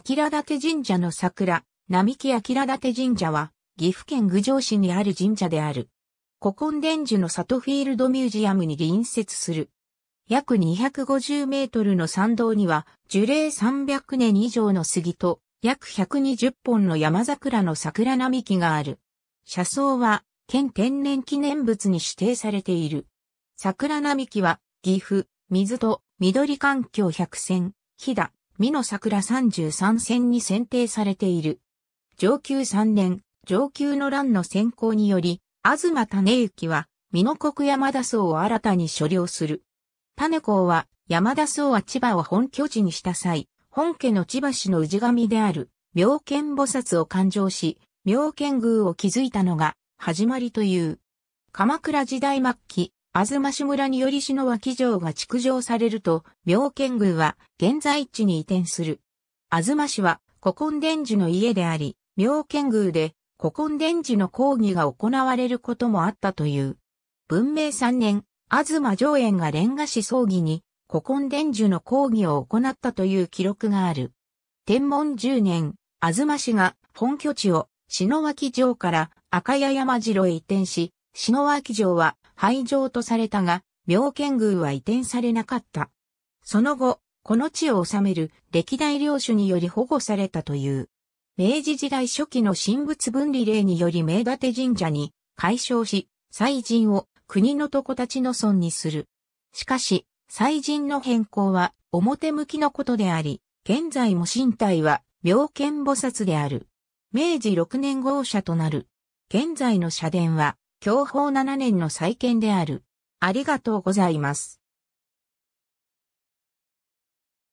田立神社の桜、並木田立神社は、岐阜県郡上市にある神社である。古今伝授の里フィールドミュージアムに隣接する。約250メートルの参道には、樹齢300年以上の杉と、約120本の山桜の桜並木がある。車窓は、県天然記念物に指定されている。桜並木は、岐阜、水戸、緑環境百選、飛騨、美の桜33戦に選定されている。上級3年、上級の乱の選考により、東種行は、美濃国山田荘を新たに所領する。種公は、山田荘は千葉を本拠地にした際、本家の千葉市の氏神である、妙見菩薩を勘定し、妙見宮を築いたのが、始まりという。鎌倉時代末期、あずまし村により篠脇城が築城されると、妙見宮は現在地に移転する。あずまは古今伝授の家であり、妙見宮で古今伝授の講義が行われることもあったという。文明3年、あずま上園が蓮ガ市葬儀に古今伝授の講義を行ったという記録がある。天文10年、あずま氏が本拠地を篠脇城から赤谷山城へ移転し、篠脇城は廃城とされたが、妙見宮は移転されなかった。その後、この地を治める歴代領主により保護されたという。明治時代初期の神仏分離令により明立神社に解消し、祭神を国の床たちの村にする。しかし、祭神の変更は表向きのことであり、現在も身体は妙見菩薩である。明治6年号車となる。現在の社殿は享保7年の再建である。ありがとうございます。